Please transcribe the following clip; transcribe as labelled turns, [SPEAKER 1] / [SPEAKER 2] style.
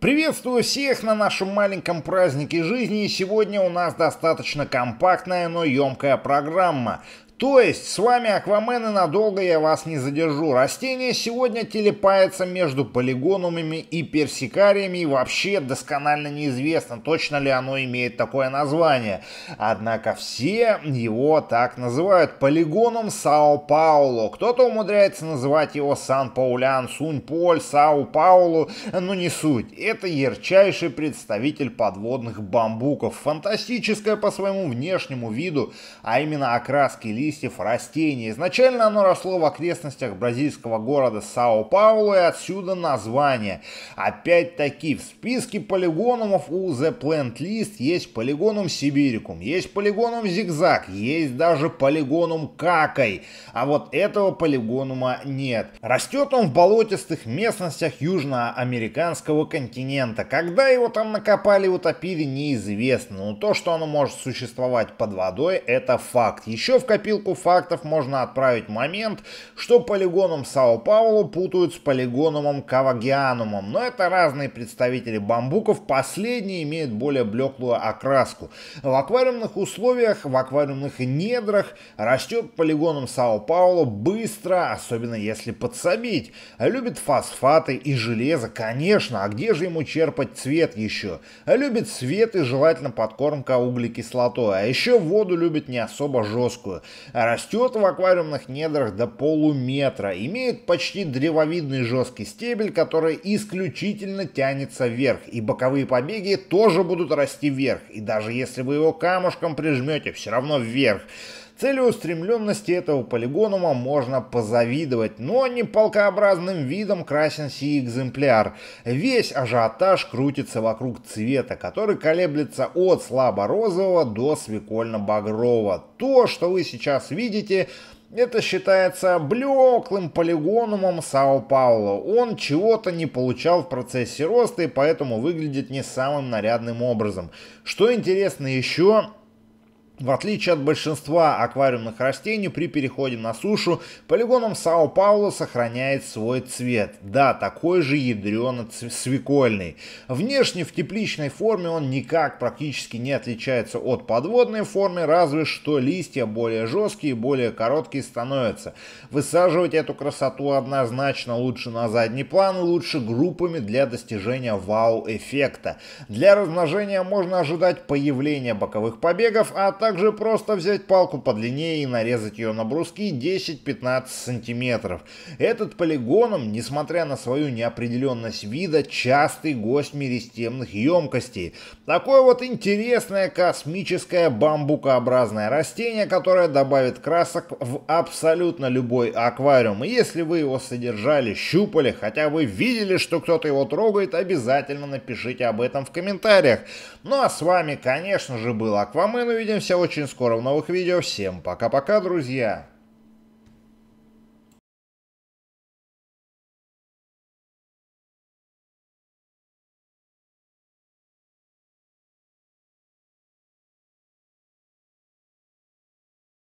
[SPEAKER 1] Приветствую всех на нашем маленьком празднике жизни. Сегодня у нас достаточно компактная, но емкая программа. То есть, с вами Аквамен и надолго я вас не задержу. Растение сегодня телепается между полигонумами и персикариями и вообще досконально неизвестно, точно ли оно имеет такое название. Однако все его так называют. Полигонум Сао-Пауло. Кто-то умудряется называть его Сан-Паулян, Сунь-Поль, Сао-Паулу, но ну, не суть. Это ярчайший представитель подводных бамбуков. Фантастическое по своему внешнему виду, а именно окраски листьев листьев растений. Изначально оно росло в окрестностях бразильского города сао Пауло и отсюда название. Опять-таки, в списке полигонумов у The Plant List есть полигонум Сибирикум, есть полигонум Зигзаг, есть даже полигонум Какой, а вот этого полигонума нет. Растет он в болотистых местностях южноамериканского континента. Когда его там накопали и утопили, неизвестно, но то, что оно может существовать под водой, это факт. Еще в копилку подстилку фактов можно отправить момент, что полигоном Сао паулу путают с полигономом Кавагианумом, но это разные представители бамбуков, последние имеют более блеклую окраску. В аквариумных условиях, в аквариумных недрах растет полигоном Сао паулу быстро, особенно если подсобить. Любит фосфаты и железо, конечно, а где же ему черпать цвет еще? Любит свет и желательно подкормка углекислотой, а еще воду любит не особо жесткую растет в аквариумных недрах до полуметра, имеет почти древовидный жесткий стебель, который исключительно тянется вверх, и боковые побеги тоже будут расти вверх, и даже если вы его камушком прижмете, все равно вверх. Целеустремленности этого полигонума можно позавидовать, но не полкообразным видом красен сей экземпляр. Весь ажиотаж крутится вокруг цвета, который колеблется от слабо-розового до свекольно-багрового. То, что вы сейчас видите, это считается блеклым полигонумом Сао-Пауло. Он чего-то не получал в процессе роста и поэтому выглядит не самым нарядным образом. Что интересно еще, в отличие от большинства аквариумных растений, при переходе на сушу полигоном Сао-Пауло сохраняет свой цвет. Да, такой же ядрено-свекольный. Внешне в тепличной форме он никак практически не отличается от подводной формы, разве что листья более жесткие и более короткие становятся. Высаживать эту красоту однозначно лучше на задний план и лучше группами для достижения вау-эффекта. Для размножения можно ожидать появления боковых побегов, а также также просто взять палку подлиннее и нарезать ее на бруски 10-15 сантиметров. Этот полигоном, несмотря на свою неопределенность вида, частый гость меристемных емкостей. Такое вот интересное космическое бамбукообразное растение, которое добавит красок в абсолютно любой аквариум. И если вы его содержали, щупали, хотя вы видели, что кто-то его трогает, обязательно напишите об этом в комментариях. Ну а с вами, конечно же, был Аквамен. Увидимся очень скоро в новых видео. Всем пока-пока, друзья!